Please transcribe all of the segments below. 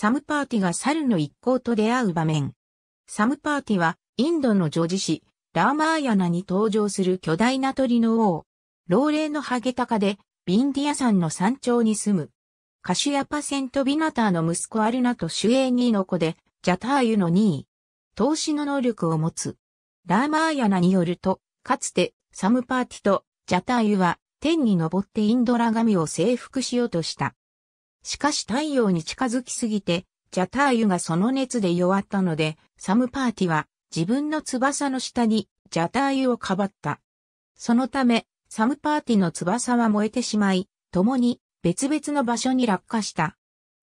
サムパーティが猿の一行と出会う場面。サムパーティは、インドの女子誌、ラーマーヤナに登場する巨大な鳥の王。老齢のハゲタカで、ビンディア山の山頂に住む。カシュヤパセントビナターの息子アルナと主演2の子で、ジャターユの2位。投資の能力を持つ。ラーマーヤナによると、かつて、サムパーティとジャターユは、天に登ってインドラ神を征服しようとした。しかし太陽に近づきすぎて、ジャターユがその熱で弱ったので、サムパーティは自分の翼の下にジャターユをかばった。そのため、サムパーティの翼は燃えてしまい、共に別々の場所に落下した。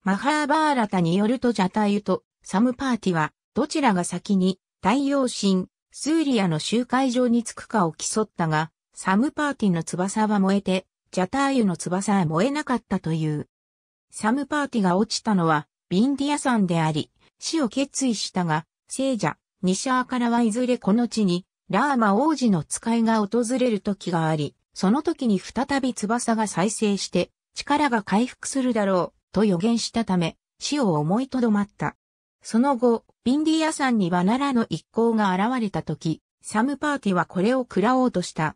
マハーバーラタによるとジャターユとサムパーティは、どちらが先に太陽神、スーリアの集会場に着くかを競ったが、サムパーティの翼は燃えて、ジャターユの翼は燃えなかったという。サムパーティが落ちたのは、ビンディア山であり、死を決意したが、聖者、ニシャーからはいずれこの地に、ラーマ王子の使いが訪れる時があり、その時に再び翼が再生して、力が回復するだろう、と予言したため、死を思いとどまった。その後、ビンディア山には奈良の一行が現れた時、サムパーティはこれを食らおうとした。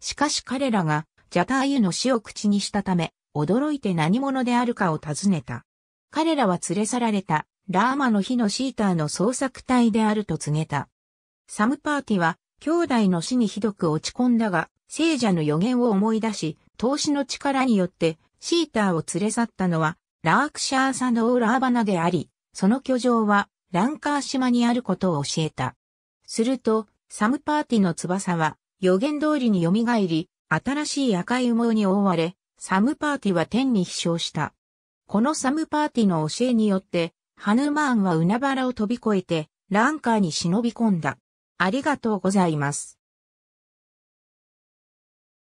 しかし彼らが、ジャターユの死を口にしたため、驚いて何者であるかを尋ねた。彼らは連れ去られた、ラーマの火のシーターの捜索隊であると告げた。サムパーティは、兄弟の死にひどく落ち込んだが、聖者の予言を思い出し、投資の力によって、シーターを連れ去ったのは、ラークシャーサノーラーバナであり、その居城は、ランカー島にあることを教えた。すると、サムパーティの翼は、予言通りに蘇り、新しい赤い羽毛に覆われ、サムパーティは天に飛翔した。このサムパーティの教えによって、ハヌマーンは海原を飛び越えて、ランカーに忍び込んだ。ありがとうございます。